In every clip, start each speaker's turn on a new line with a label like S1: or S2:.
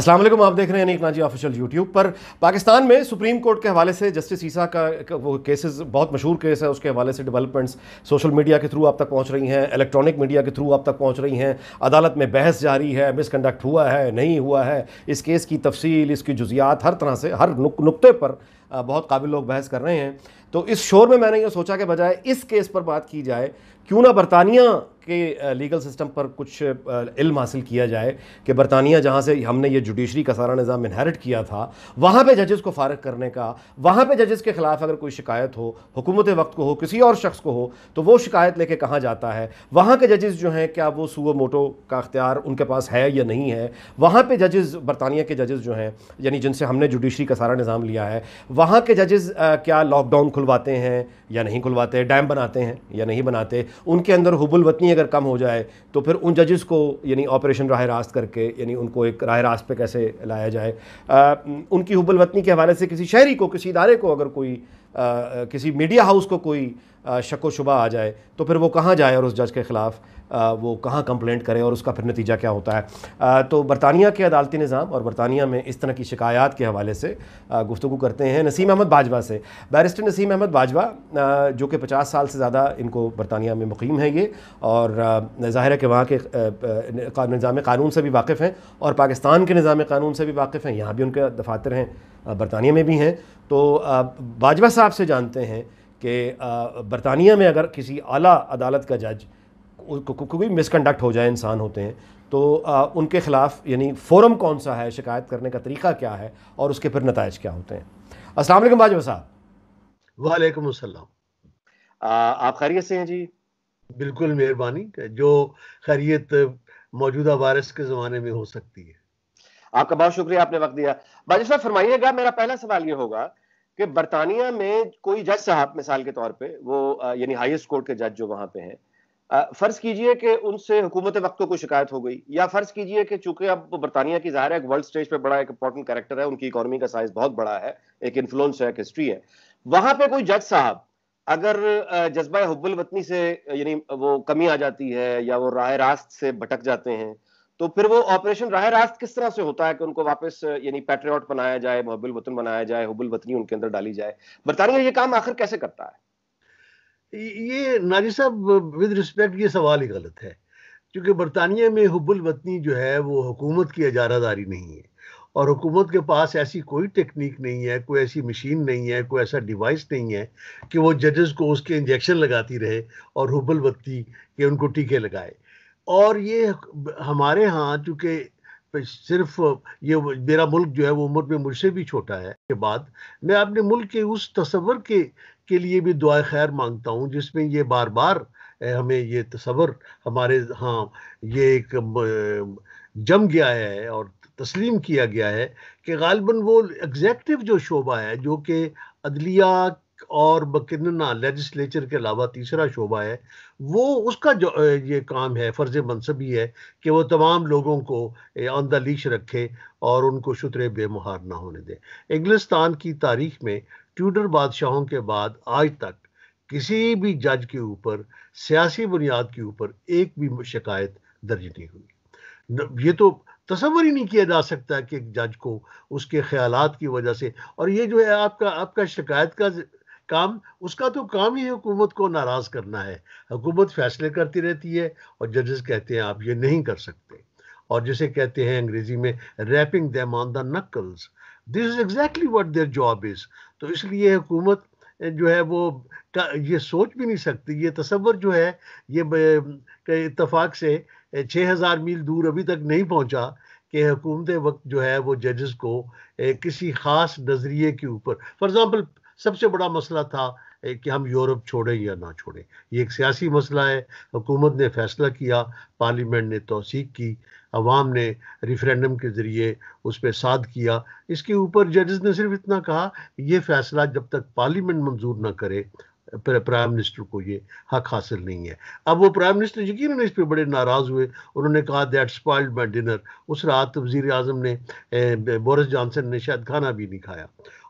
S1: असलम आप देख रहे हैं अनिक नाजी ऑफिशियल यूट्यूब पर पाकिस्तान में सुप्रीम कोर्ट के हवाले से जस्टिस ईसा का, वो केसेस बहुत मशहूर केस है उसके हवाले से डेवलपमेंट्स सोशल मीडिया के थ्रू आप तक पहुंच रही हैं इलेक्ट्रॉनिक मीडिया के थ्रू आप तक पहुंच रही हैं अदालत में बहस जारी है मिसकंडक्ट हुआ है नहीं हुआ है इस केस की तफसील इसकी जुजियात हर तरह से हर नुक, नुकते पर बहुत काबिल लोग बहस कर रहे हैं तो इस शोर में मैंने ये सोचा के बजाय इस केस पर बात की जाए क्यों ना बरतानिया के लीगल सिस्टम पर कुछ इल्म हासिल किया जाए कि बरतानिया जहाँ से हमने ये जुडिशरी का सारा निज़ाम इनहेरिट किया था वहाँ पर जजेस को फारग करने का वहाँ पर जजेस के ख़िलाफ़ अगर कोई शिकायत हो हुकूमत वक्त को हो किसी और शख्स को हो तो वो शिकायत लेके कहाँ जाता है वहाँ के जजेस जो हैं क्या वो सुओ मोटो का अख्तियार उनके पास है या नहीं है वहाँ पर जजेस बरतानिया के जजेस जो हैं यानी जिनसे हमने जुडिशरी का सारा निज़ाम लिया है वहाँ के जजेस क्या लॉकडाउन खुलवाते हैं या नहीं खुलवाते डैम बनाते हैं या नहीं बनाते उनके अंदर हुबुल वतनी अगर अगर कम हो जाए तो फिर उन जजेस को यानी ऑपरेशन राह रास्त करके यानी उनको एक राह रास्त पे कैसे लाया जाए आ, उनकी हुबल वतनी के हवाले से किसी शहरी को किसी इदारे को अगर कोई किसी मीडिया हाउस को कोई शको शुबा आ जाए तो फिर वो कहाँ जाए और उस जज के ख़िलाफ़ वो कहाँ कंप्लेंट करे और उसका फिर नतीजा क्या होता है तो बरतानिया के अदालती निज़ाम और बरतानिया में इस तरह की शिकायत के हवाले से गुफ्तु करते हैं नसीम अहमद बाजवा से बैरिस्टर नसीम अहमद बाजवा जो कि पचास साल से ज़्यादा इनको बरतानिया में मुकीम है ये और ज़ाहिर है कि वहाँ के निज़ाम कानून से भी वाकफ़ हैं और पाकिस्तान के निज़ाम कानून से भी वाकफ़ हैं यहाँ भी उनके दफातर हैं बरतानिया में भी हैं तो बाजवा साहब से जानते हैं कि बरतानिया में अगर किसी आला अदालत का जज कोई मिसकंडक्ट हो जाए इंसान होते हैं तो उनके ख़िलाफ़ यानी फोरम कौन सा है शिकायत करने का तरीका क्या है और उसके फिर नतज क्या होते हैं असल बाजवा साहब
S2: वालेकुम अस्सलाम आप खैरियत से हैं जी बिल्कुल मेहरबानी जो खैरियत मौजूदा वायरस के ज़माने में हो सकती है आपका बहुत शुक्रिया आपने वक्त दिया बाजवा साहब फरमाइएगा मेरा पहला सवाल ये होगा कि बरतानिया में
S1: कोई जज साहब मिसाल के तौर पे वो यानी हाईएस्ट कोर्ट के जज जो वहां पे हैं फ़र्ज़ कीजिए कि उनसे हुकूमत वक्त को शिकायत हो गई या फ़र्ज़ कीजिए कि चूंकि अब बरतानिया की ज़ाहिर है वर्ल्ड स्टेज पे बड़ा एक इंपॉर्टेंट करेक्टर है उनकी इकोनॉमी का साइज बहुत बड़ा है एक इन्फ्लुएंस है एक हिस्ट्री है वहां पे कोई जज साहब अगर जज्बा हब्बुल वतनी से यानी वो कमी आ जाती है या वो राह रास्त से भटक जाते हैं तो फिर वो ऑपरेशन राह रास्त किस तरह से होता है कि उनको वापस यानी पैट्रियट बनाया जाए महबुल वतन बनाया जाए हुबुल वतनी उनके अंदर डाली जाए बरतानिया ये काम आखिर कैसे करता
S2: है ये नाजी साहब विद रिस्पेक्ट ये सवाल ही गलत है क्योंकि बरतानिया में हुबुल वतनी जो है वो हुकूमत की इजारादारी नहीं है और हुकूमत के पास ऐसी कोई टेक्निक नहीं है कोई ऐसी मशीन नहीं है कोई ऐसा डिवाइस नहीं है कि वो जजेस को उसके इंजेक्शन लगाती रहे और हुबुल बत्ती के उनको टीके लगाए और ये हमारे यहाँ चूँकि सिर्फ ये मेरा मुल्क जो है वो उम्र में मुझसे भी छोटा है के बाद मैं अपने मुल्क के उस तस्वर के के लिए भी दुआ खैर मांगता हूँ जिसमें ये बार बार हमें ये तस्वर हमारे हाँ ये एक जम गया है और तस्लीम किया गया है कि गालबन वो एग्जैक्टिव जो शोबा है जो कि अदलिया और बकिनना लेजिस्लेचर के अलावा तीसरा शोबा है वो उसका जो ये काम है फ़र्ज मनसबी है कि वो तमाम लोगों को ऑन द लीश रखे और उनको शुतरे बेमुहार ना होने दें इंग्लिस्तान की तारीख में ट्यूडर बादशाहों के बाद आज तक किसी भी जज के ऊपर सियासी बुनियाद के ऊपर एक भी शिकायत दर्ज नहीं हुई ये तो तस्वर ही नहीं किया जा सकता कि एक जज को उसके ख्याल की वजह से और ये जो है आपका आपका शिकायत का काम उसका तो काम ही हुकूमत को नाराज करना है हुकूमत फैसले करती रहती है और जजेस कहते हैं आप ये नहीं कर सकते और जिसे कहते हैं अंग्रेजी में rapping them on the knuckles this is exactly what their job is तो इसलिए हुकूमत जो है वो ये सोच भी नहीं सकती ये तस्वर जो है ये इतफाक से छः हज़ार मील दूर अभी तक नहीं पहुँचा कि हुकूमत वक्त जो है वो जजेस को किसी ख़ास नज़रिए के ऊपर फॉर एग्ज़ाम्पल सबसे बड़ा मसला था कि हम यूरोप छोड़ें या ना छोड़ें ये एक सियासी मसला है हुकूमत ने फैसला किया पार्लियामेंट ने तोसीक की अवाम ने रिफ्रेंडम के ज़रिए उस पर साद किया इसके ऊपर जजेस ने सिर्फ इतना कहा ये फैसला जब तक पार्लियामेंट मंजूर ना करे प्राइम मिनिस्टर को ये हक हासिल नहीं है अब वो प्राइम मिनिस्टर यकीन इस पर बड़े नाराज़ हुए उन्होंने कहा दैट स्पॉइल्ड माई डिनर उस रात वजीर अजम ने बोरिस जॉनसन ने शायद खाना भी नहीं खाया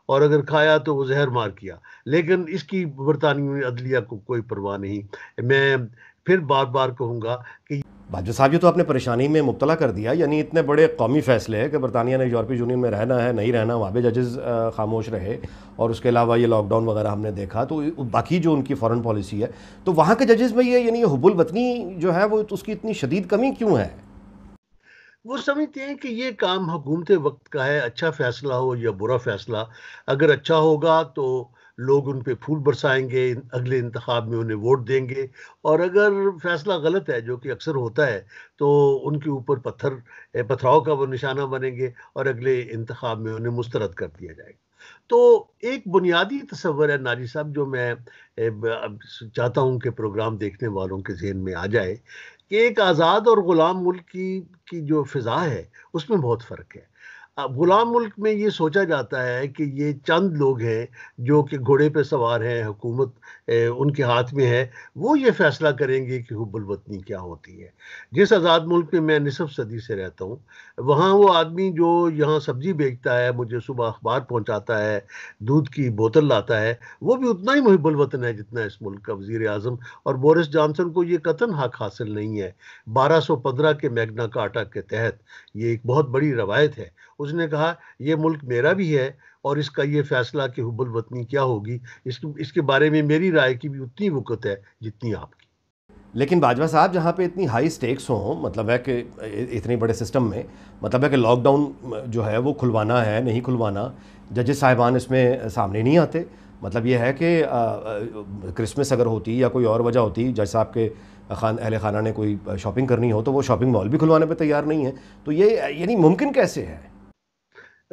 S2: और अगर खाया तो वो जहर मार किया लेकिन इसकी बरतानवी अदलिया को कोई परवाह नहीं मैं फिर बार बार कहूँगा कि बाजू साहब ये तो आपने परेशानी में मुबला कर दिया यानी इतने बड़े कौमी फैसले हैं कि बरतानिया
S1: ने यूरोपीय यूनियन में रहना है नहीं रहना वहाँ पे जजेस खामोश रहे और उसके अलावा ये लॉकडाउन वगैरह हमने देखा तो बाकी जो उनकी फॉरेन पॉलिसी है तो वहाँ के जजेस में ये यानी हबुल वतनी जो
S2: है वो तो उसकी इतनी शदीद कमी क्यों है वो समझते हैं कि ये काम हुकूमत वक्त का है अच्छा फैसला हो या बुरा फैसला अगर अच्छा होगा तो लोग उन पर फूल बरसाएंगे अगले इंतखब में उन्हें वोट देंगे और अगर फैसला गलत है जो कि अक्सर होता है तो उनके ऊपर पत्थर पथराव का वो निशाना बनेंगे और अगले इंतखब में उन्हें मुस्तरद कर दिया जाएगा तो एक बुनियादी तस्वर है नाजी साहब जो मैं चाहता हूँ कि प्रोग्राम देखने वालों के जहन में आ जाए कि एक आज़ाद और ग़ुलाम मुल्क की की जो फिज़ा है उसमें बहुत फ़र्क है गुलाम मुल्क में ये सोचा जाता है कि ये चंद लोग हैं जो कि घोड़े पे सवार हैं हुकूमत उनके हाथ में है वो ये फैसला करेंगे कि हुबुलवतनी क्या होती है जिस आज़ाद मुल्क में मैं निसब सदी से रहता हूँ वहाँ वो आदमी जो यहाँ सब्जी बेचता है मुझे सुबह अखबार पहुँचाता है दूध की बोतल लाता है वो भी उतना ही मुहबुलवतन है जितना इस मुल्क का वजीर अजम और बोरिस जॉनसन को ये कतन हक हासिल नहीं है बारह सौ पंद्रह के मैगना काटा के तहत ये एक बहुत बड़ी रवायत है उस उसने कहा ये मुल्क मेरा भी है और इसका ये फैसला कि हुबुल वतनी क्या होगी इसके इसके बारे में मेरी राय की भी उतनी वक़त है जितनी आपकी लेकिन बाजवा साहब जहाँ
S1: पे इतनी हाई स्टेक्स हों मतलब है कि इतने बड़े सिस्टम में मतलब है कि लॉकडाउन जो है वो खुलवाना है नहीं खुलवाना जजेस साहिबान इसमें सामने नहीं आते मतलब ये है कि क्रिसमस अगर होती या कोई और वजह होती जज साहब के खान अहल खाना ने कोई शॉपिंग करनी हो तो वो शॉपिंग मॉल भी खुलवाने पर तैयार नहीं है तो ये यानी मुमकिन कैसे है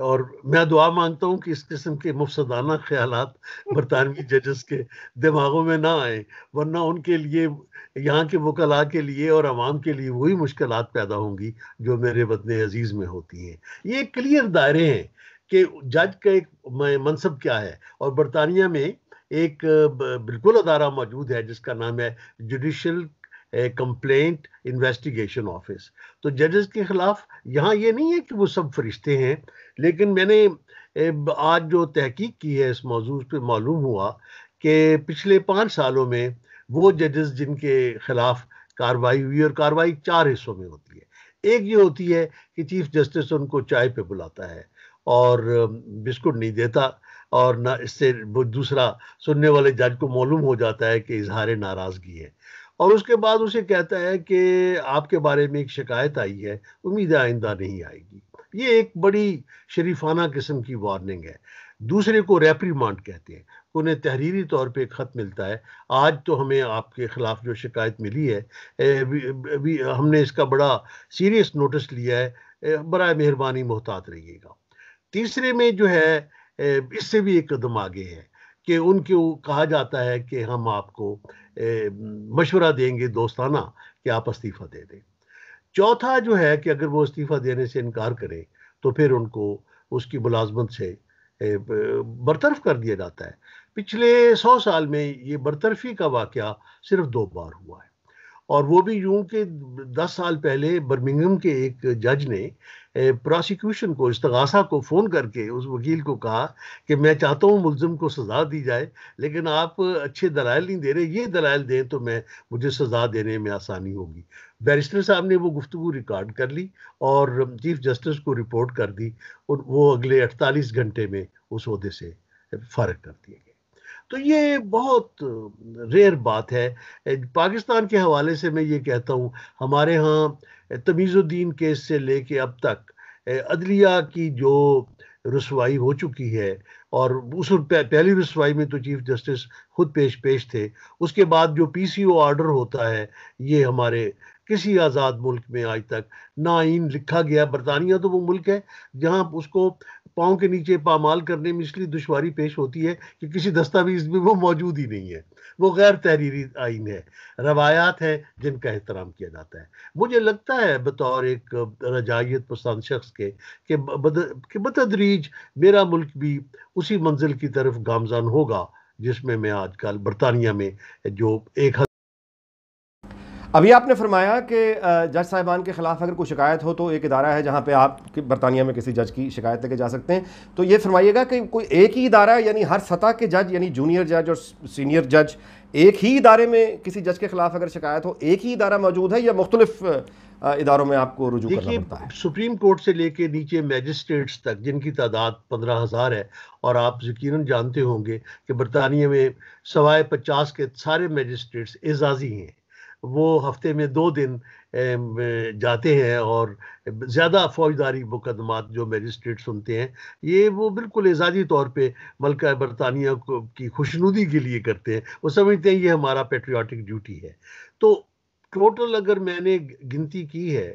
S2: और मैं दुआ मांगता हूँ कि इस किस्म के मुफसदाना ख्याल बरतानवी जजेस के दिमागों में ना आए वरना उनके लिए यहाँ के वकला के लिए और आवाम के लिए वही मुश्किल पैदा होंगी जो मेरे बदन अजीज़ में होती हैं ये क्लियर दायरे हैं कि जज का एक मनसब क्या है और बरतानिया में एक बिल्कुल अदारा मौजूद है जिसका नाम है जुडिशल कंप्लेंट इन्वेस्टिगेशन ऑफिस तो जजेस के खिलाफ यहाँ ये नहीं है कि वो सब फरिश्ते हैं लेकिन मैंने आज जो तहकीक की है इस मौजूद पे मालूम हुआ कि पिछले पाँच सालों में वो जजेस जिनके खिलाफ कार्रवाई हुई और कार्रवाई चार हिस्सों में होती है एक ये होती है कि चीफ जस्टिस उनको चाय पे बुलाता है और बिस्कुट नहीं देता और ना इससे वो दूसरा सुनने वाले जज को मालूम हो जाता है कि इजहार नाराज़गी है और उसके बाद उसे कहता है कि आपके बारे में एक शिकायत आई है उम्मीद आइंदा नहीं आएगी ये एक बड़ी शरीफाना किस्म की वार्निंग है दूसरे को रेप्रीमांड कहते हैं उन्हें तहरीरी तौर पे एक ख़त मिलता है आज तो हमें आपके ख़िलाफ़ जो शिकायत मिली है अभी हमने इसका बड़ा सीरियस नोटिस लिया है बरए मेहरबानी मोहतात रहिएगा तीसरे में जो है इससे भी एक कदम आगे है कि उनके कहा जाता है कि हम आपको मशवरा देंगे दोस्ताना कि आप इस्तीफ़ा दे दें चौथा जो है कि अगर वो इस्तीफ़ा देने से इनकार करें तो फिर उनको उसकी मुलाजमत से बरतरफ कर दिया जाता है पिछले सौ साल में ये बरतरफी का वाक़ सिर्फ दो बार हुआ है और वो भी यूं कि दस साल पहले बर्मिंगम के एक जज ने प्रोसिक्यूशन को इस्तगासा को फ़ोन करके उस वकील को कहा कि मैं चाहता हूँ मुलज़म को सज़ा दी जाए लेकिन आप अच्छे दलाइल नहीं दे रहे ये दलाल दें तो मैं मुझे सज़ा देने में आसानी होगी बैरिस्टर साहब ने वो गुफ्तु रिकॉर्ड कर ली और चीफ जस्टिस को रिपोर्ट कर दी और वो अगले अड़तालीस घंटे में उस अहदे से फ़ारग कर दिए तो ये बहुत रेयर बात है पाकिस्तान के हवाले से मैं ये कहता हूँ हमारे यहाँ तमीज़ुद्दीन केस से लेके अब तक अदलिया की जो रसवाई हो चुकी है और उस पहली रसवाई में तो चीफ जस्टिस खुद पेश पेश थे उसके बाद जो पीसीओ ऑर्डर होता है ये हमारे किसी आज़ाद मुल्क में आज तक ना इन लिखा गया बरतानिया तो वो मुल्क है जहाँ उसको पाँव के नीचे पामाल करने में इसलिए दुशारी पेश होती है कि किसी दस्तावेज में वो मौजूद ही नहीं है वो गैर तहरीरी आइन है रवायात हैं जिनका एहतराम किया जाता है मुझे लगता है बतौर एक रजाइत पसंद शख्स के कि बद, कि बतदरीज मेरा मुल्क भी उसी मंजिल की तरफ गामजान होगा जिसमें मैं आजकल बरतानिया में जो एक अभी आपने फरमाया
S1: कि जज साहिबान के ख़िलाफ़ अगर कोई शिकायत हो तो एक इदारा है जहाँ पे आप बरतानिया में किसी जज की शिकायत लेके जा सकते हैं तो ये फरमाइएगा कि कोई एक ही इदारा यानी हर सतह के जज यानी जूनियर जज और सीनियर जज एक ही इदारे में किसी जज के ख़िलाफ़ अगर शिकायत हो एक ही इदारा मौजूद है या मुख्तलिफ इदारों में आपको रुजू करना
S2: पड़ता है सुप्रीम कोर्ट से लेके नीचे मैजिस्ट्रेट्स तक जिनकी तादाद पंद्रह हज़ार है और आप यकीन जानते होंगे कि बरतानिया में सवाए पचास के सारे मैजिस्ट्रेट्स एजाजी हैं वो हफ्ते में दो दिन जाते हैं और ज़्यादा फौजदारी मुकदमात जो मजिस्ट्रेट सुनते हैं ये वो बिल्कुल एजाजी तौर पे मलका बरतानिया को की खुशनुदी के लिए करते हैं वो समझते हैं ये हमारा पेट्रियाटिक ड्यूटी है तो टोटल अगर मैंने गिनती की है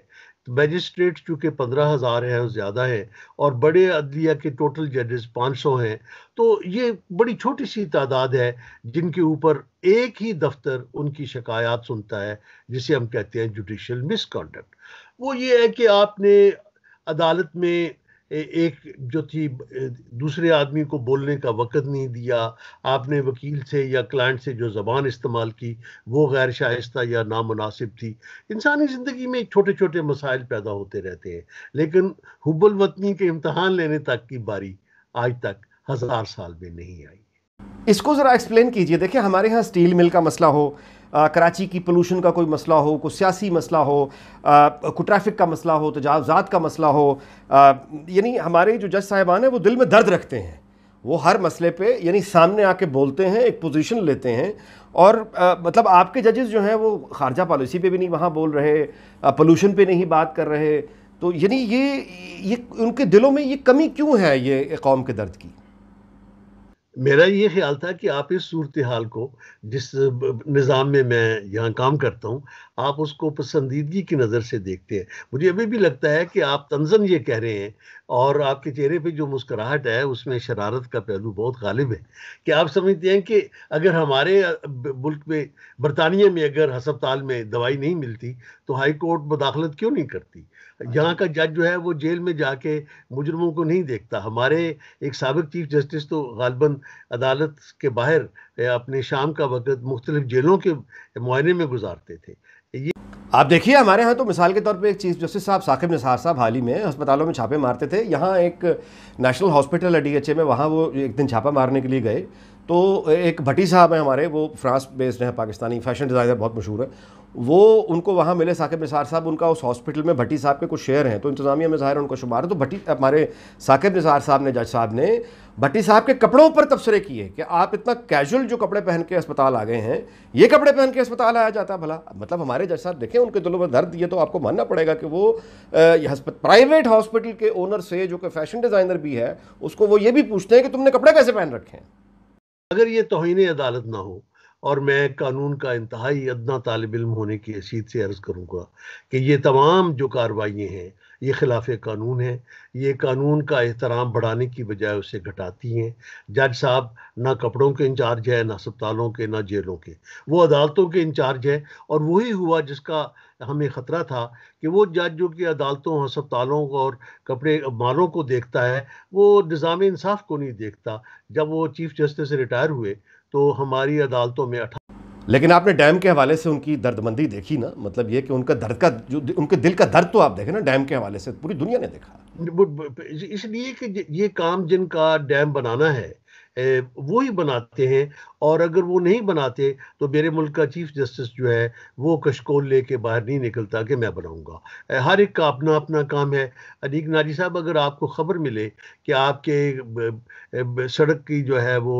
S2: तो मजिस्ट्रेट चूँकि पंद्रह हज़ार है और ज़्यादा है और बड़े अदलिया के टोटल जजेस पाँच सौ हैं तो ये बड़ी छोटी सी तादाद है जिनके ऊपर एक ही दफ्तर उनकी शिकायत सुनता है जिसे हम कहते हैं जुडिशल मिसकंडक्ट वो ये है कि आपने अदालत में एक जो थी दूसरे आदमी को बोलने का वक़्त नहीं दिया आपने वकील से या क्लाइंट से जो ज़बान इस्तेमाल की वो गैर शाइस्त या नामनासिब थी इंसानी ज़िंदगी में छोटे छोटे मसाइल पैदा होते रहते हैं लेकिन हुबुल वतनी के इम्तहान लेने तक की बारी आज तक हज़ार साल में नहीं आई इसको ज़रा
S1: एक्सप्लेन कीजिए देखिए हमारे यहाँ स्टील मिल का मसला हो आ, कराची की पोल्यूशन का कोई मसला हो कोई सियासी मसला हो को ट्रैफिक का मसला हो तजावजात तो का मसला हो यानी हमारे जो जज साहिबान हैं वो दिल में दर्द रखते हैं वो हर मसले पे यानी सामने आके बोलते हैं एक पोजीशन लेते हैं और आ, मतलब आपके जजेस जो हैं वो खारजा पॉलिसी पे भी नहीं वहाँ बोल रहे पोल्यूशन पे नहीं बात कर रहे तो यानी ये ये उनके दिलों में
S2: ये कमी क्यों है ये कौम के दर्द की मेरा ये ख्याल था कि आप इस सूरत हाल को जिस निज़ाम में मैं यहाँ काम करता हूँ आप उसको पसंदीदगी की नज़र से देखते हैं मुझे अभी भी लगता है कि आप तंजन ये कह रहे हैं और आपके चेहरे पे जो मुस्कुराहट है उसमें शरारत का पहलू बहुत गालिब है कि आप समझते हैं कि अगर हमारे मुल्क में बरतानिया में अगर हस्पताल में दवाई नहीं मिलती तो हाई कोर्ट मुदाखलत क्यों नहीं करती हाँ यहाँ का जज जो है वो जेल में जाके मुजरमों को नहीं देखता हमारे एक सबक चीफ जस्टिस तो गालबन अदालत के बाहर अपने शाम का वक्त मुख्तलिफ जेलों के मुआयने में गुजारते थे
S1: आप देखिए हमारे यहाँ तो मिसाल के तौर पे एक चीफ जस्टिस साहब साकिब निसार साहब हाल ही में अस्पतालों में छापे मारते थे यहाँ एक नेशनल हॉस्पिटल है डी में वहाँ वो एक दिन छापा मारने के लिए गए तो एक भट्टी साहब हैं हमारे वो फ्रांस बेस्ड हैं पाकिस्तानी फैशन डिज़ाइनर बहुत मशहूर है वो उनको वहाँ मिले साकिब निसार साहब उनका उस हॉस्पिटल में भट्टी साहब के कुछ शेयर हैं तो इंतजामिया में ज़ाहिर उनका शुमार है तो भट्टी हमारे साकिब निसार साहब ने जज साहब ने भट्टी साहब के कपड़ों पर तबसरे किए कि आप इतना कैजुअल जो कपड़े पहन के अस्पताल आ गए हैं ये कपड़े पहन के अस्पताल आया जाता भला मतलब हमारे जज साहब देखें उनके दिलों में दर्द ये तो आपको मानना पड़ेगा कि वो प्राइवेट हॉस्पिटल के ओनर से जो कि
S2: फैशन डिज़ाइनर भी है उसको वो ये भी पूछते हैं कि तुमने कपड़े कैसे पहन रखे हैं अगर ये तोहनी अदालत ना हो और मैं कानून का इंतहाई अदना तालब इम होने की हैसियत से अर्ज़ करूँगा कि ये तमाम जो कार्रवाइयाँ हैं ये खिलाफ कानून हैं ये कानून का एहतराम बढ़ाने की बजाय उसे घटाती हैं जज साहब ना कपड़ों के इंचार्ज है ना अस्पतालों के ना जेलों के वो अदालतों के इंचार्ज है और वही हुआ जिसका हमें ख़तरा था कि वो जज जो कि अदालतों अस्पतालों और कपड़े मालों को देखता है वो निज़ाम इंसाफ को नहीं देखता जब वो चीफ़ जस्टिस रिटायर हुए तो हमारी अदालतों में अठा
S1: लेकिन आपने डैम के हवाले से उनकी दर्दमंदी देखी ना मतलब ये कि उनका
S2: दर्द का जो उनके दिल का दर्द तो आप देखें ना डैम के हवाले से पूरी दुनिया ने देखा इसलिए कि ये काम जिनका डैम बनाना है वो ही बनाते हैं और अगर वो नहीं बनाते तो मेरे मुल्क का चीफ जस्टिस जो है वो कशकोल लेके बाहर नहीं निकलता कि मैं बनाऊंगा हर एक का अपना अपना काम है अधिक नाजी साहब अगर आपको खबर मिले कि आपके सड़क की जो है वो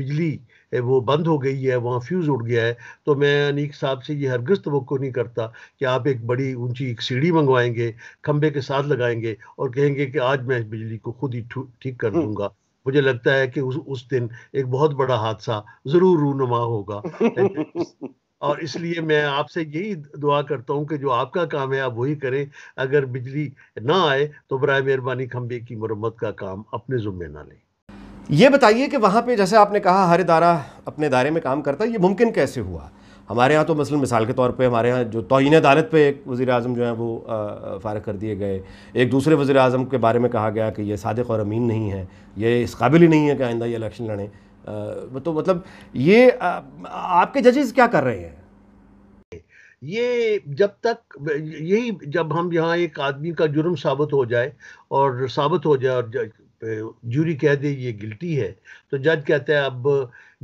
S2: बिजली वो बंद हो गई है वहाँ फ्यूज़ उड़ गया है तो मैं अनीक साहब से ये हरगज तो नहीं करता कि आप एक बड़ी ऊंची एक सीढ़ी मंगवाएंगे खंबे के साथ लगाएंगे और कहेंगे कि आज मैं बिजली को खुद ही ठीक कर हम्म। दूंगा मुझे लगता है कि उस उस दिन एक बहुत बड़ा हादसा ज़रूर रूनुमा होगा और इसलिए मैं आपसे यही दुआ करता हूँ कि जो आपका काम है आप वही करें अगर बिजली ना आए तो बर मेहरबानी खम्बे की मरम्मत का काम अपने जुम्मे ना लें
S1: ये बताइए कि वहाँ पे जैसे आपने कहा हर इदारा अपने दायरे में काम करता है ये मुमकिन कैसे हुआ हमारे यहाँ तो मसलन मिसाल के तौर पे हमारे यहाँ जो तोहन अदालत पे एक वज़ी अजम जो है वो फ़ारग कर दिए गए एक दूसरे वज़ी अजम के बारे में कहा गया कि ये सादक और अमीन नहीं है ये इस काबिल ही नहीं है कि आइंदा ये इलेक्शन लड़ें तो मतलब
S2: ये आपके जजेस क्या कर रहे हैं ये जब तक यही जब हम यहाँ एक आदमी का जुर्म साबित हो जाए और साबित हो जाए और जूरी कह दे ये गिल्टी है तो जज कहते हैं अब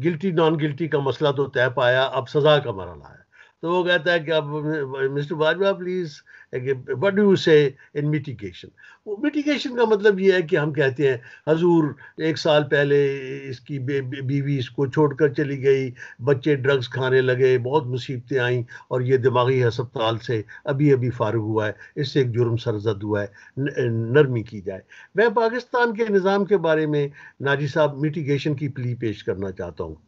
S2: गिल्टी नॉन गिल्टी का मसला तो तय पाया अब सज़ा का मरल आया तो वो कहता है कि अब mister Bajwa please what do say in mitigation वो मिटिगेशन का मतलब ये है कि हम कहते हैं हजूर एक साल पहले इसकी बीवी इसको छोड़कर चली गई बच्चे ड्रग्स खाने लगे बहुत मुसीबतें आईं और ये दिमागी हस्पताल से अभी अभी फारग हुआ है इससे एक जुर्म सरजद हुआ है नरमी की जाए मैं पाकिस्तान के निज़ाम के बारे में नाजी साहब मिटिगेशन की प्ली पेश करना चाहता हूँ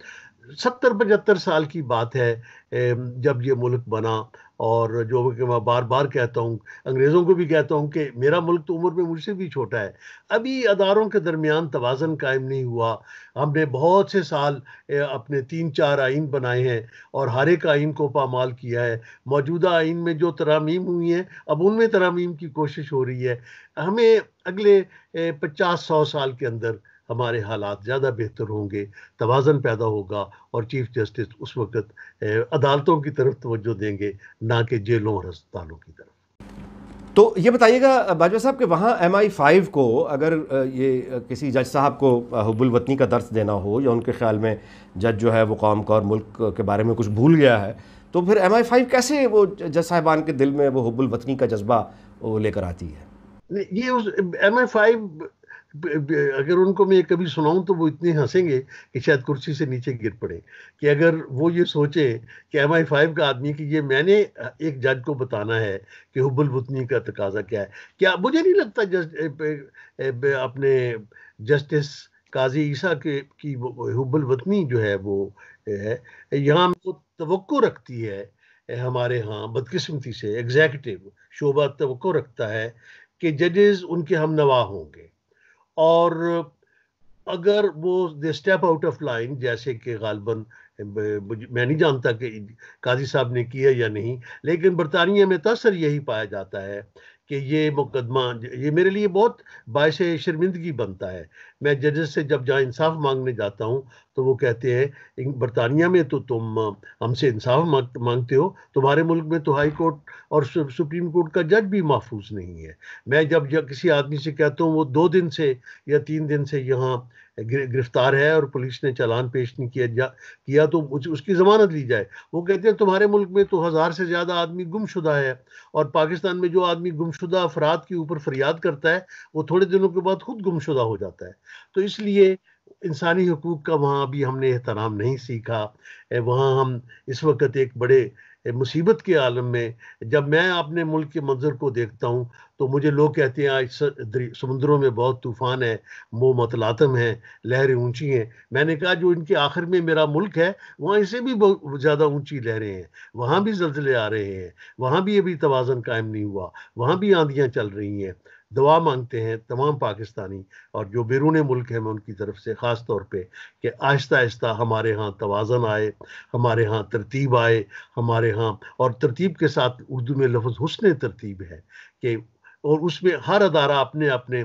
S2: सत्तर पचहत्तर साल की बात है जब ये मुल्क बना और जो कि मैं बार बार कहता हूँ अंग्रेज़ों को भी कहता हूँ कि मेरा मुल्क तो उम्र में मुझसे भी छोटा है अभी अदारों के दरमियान तोज़न कायम नहीं हुआ हमने बहुत से साल अपने तीन चार आइन बनाए हैं और हर एक आइन को पामाल किया है मौजूदा आइन में जो तरामीम हुई हैं अब उनमें तरामीम की कोशिश हो रही है हमें अगले पचास सौ साल के अंदर हमारे हालात ज़्यादा बेहतर होंगे तोज़न पैदा होगा और चीफ जस्टिस उस वक्त अदालतों की तरफ तोज्जो देंगे ना कि जेलों और अस्पतालों की तरफ तो ये बताइएगा बाजवा साहब कि वहाँ एम आई फाइव
S1: को अगर ये किसी जज साहब को हब्बुलवतनी का दर्ज देना हो या उनके ख्याल में जज जो है वो कौम का और मुल्क के बारे में कुछ भूल गया है तो फिर एम आई फाइव कैसे वो जज साहिबान के दिल में वो हब्बुलवतनी का जज्बा वो लेकर आती
S2: है ये उस एम आई फाइव अगर उनको मैं कभी सुनाऊं तो वो इतने हंसेंगे कि शायद कुर्सी से नीचे गिर पड़े कि अगर वो ये सोचे कि एम आई फाइव का आदमी कि ये मैंने एक जज को बताना है कि हुबुल बुतनी का तकाजा क्या है क्या मुझे नहीं लगता जस्ट अपने जस्टिस काजी ईसा के की हुबुल वतनी जो है वो है यहाँ वो तो रखती है हमारे यहाँ बदकिस्मती से एग्जैक्टिव शोबा तो रखता है कि जजेस उनके हम नवा होंगे और अगर वो they step out of line जैसे कि गालबन मैं नहीं जानता कि काजी साहब ने किया या नहीं लेकिन बरतानिया में तसर यही पाया जाता है कि ये मुकदमा ये मेरे लिए बहुत बायस शर्मिंदगी बनता है मैं जजेस से जब जहाँ इंसाफ मांगने जाता हूँ तो वो कहते हैं बरतानिया में तो तुम हमसे इंसाफ मांग, मांगते हो तुम्हारे मुल्क में तो हाई कोर्ट और सुप्रीम कोर्ट का जज भी महफूज नहीं है मैं जब जब किसी आदमी से कहता हूँ वो दो दिन से या तीन दिन से यहाँ गिरफ्तार है और पुलिस ने चालान पेश नहीं किया जा किया तो उसकी जमानत ली जाए वो कहते हैं तुम्हारे मुल्क में तो हज़ार से ज़्यादा आदमी गुमशुदा है और पाकिस्तान में जो आदमी गुमशुदा अफराद के ऊपर फरियाद करता है वो थोड़े दिनों के बाद खुद गुमशुदा हो जाता है तो इसलिए इंसानी हकूक का वहाँ अभी हमने एहतराम नहीं सीखा वहाँ हम इस वक्त एक बड़े मुसीबत के आलम में जब मैं अपने मुल्क के मंजर को देखता हूँ तो मुझे लोग कहते हैं आज समुद्रों में बहुत तूफ़ान है मो मतलातम है लहरें ऊंची हैं मैंने कहा जो इनके आखिर में मेरा मुल्क है वहाँ इसे भी बहुत ज़्यादा ऊंची लहरें हैं वहाँ भी जल्जले आ रहे हैं वहाँ भी अभी तोज़न कायम नहीं हुआ वहाँ भी आंधियाँ चल रही हैं दुआ मांगते हैं तमाम पाकिस्तानी और जो बैरून मुल्क हैं मैं उनकी तरफ से ख़ास तौर पे कि आहिस्ता आहिस्ता हमारे यहाँ तोज़न आए हमारे यहाँ तरतीब आए हमारे यहाँ और तरतीब के साथ उर्दू में लफ्ज़ हुसन तरतीब है कि और उसमें हर अदारा अपने अपने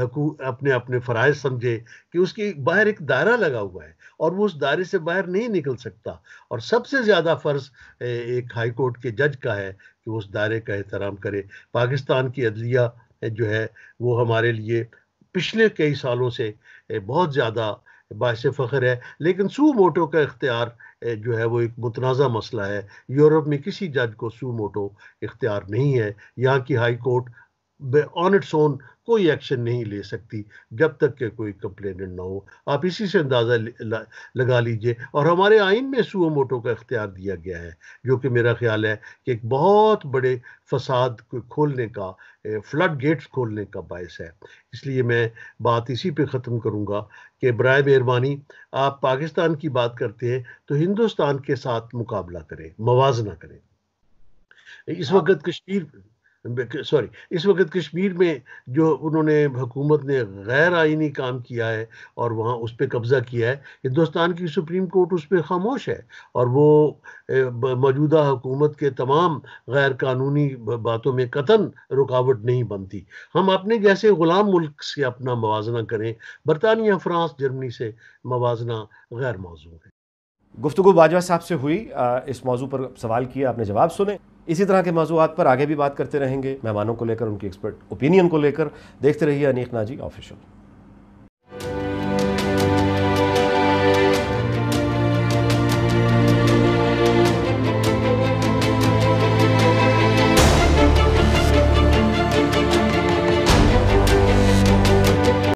S2: हकू अपने अपने फ़रज़ समझे कि उसके बाहर एक दायरा लगा हुआ है और वो उस दायरे से बाहर नहीं निकल सकता और सबसे ज़्यादा फ़र्ज़ एक हाई कोर्ट के जज का है कि वो उस दायरे का एहतराम करे पाकिस्तान की अदलिया जो है वो हमारे लिए पिछले कई सालों से बहुत ज़्यादा बास फ़ख्र है लेकिन सू मोटो का इख्तियार जो है वो एक मतनाज़ा मसला है यूरोप में किसी जज को सू मोटो इख्तियार नहीं है यहाँ की high court on its own कोई एक्शन नहीं ले सकती जब तक के कोई कंप्लेनेंट ना हो आप इसी से अंदाज़ा लगा लीजिए और हमारे आइन में सुओ मोटो का इख्तियार दिया गया है जो कि मेरा ख्याल है कि एक बहुत बड़े फसाद को खोलने का फ्लड गेट्स खोलने का बायस है इसलिए मैं बात इसी पे ख़त्म करूँगा कि बर मेहरबानी आप पाकिस्तान की बात करते हैं तो हिंदुस्तान के साथ मुकाबला करें मुजना करें इस हाँ। वक्त कश्मीर सॉरी इस वक्त कश्मीर में जो उन्होंने हुकूमत ने गैर आइनी काम किया है और वहाँ उस पर कब्ज़ा किया है हिंदुस्तान की सुप्रीम कोर्ट उस पर खामोश है और वो मौजूदा हुकूमत के तमाम गैर कानूनी बातों में कतन रुकावट नहीं बनती हम अपने जैसे ग़ुलाम मुल्क से अपना मुजना करें बरतानिया फ्रांस जर्मनी से मुजना गैर मौजू है
S1: गुफ्तु बाजवा साहब से हुई इस मौजू पर सवाल किया आपने जवाब सुने इसी तरह के मौजूद पर आगे भी बात करते रहेंगे मेहमानों को लेकर उनकी एक्सपर्ट ओपिनियन को लेकर देखते रहिए अनीक नाजी ऑफिशियल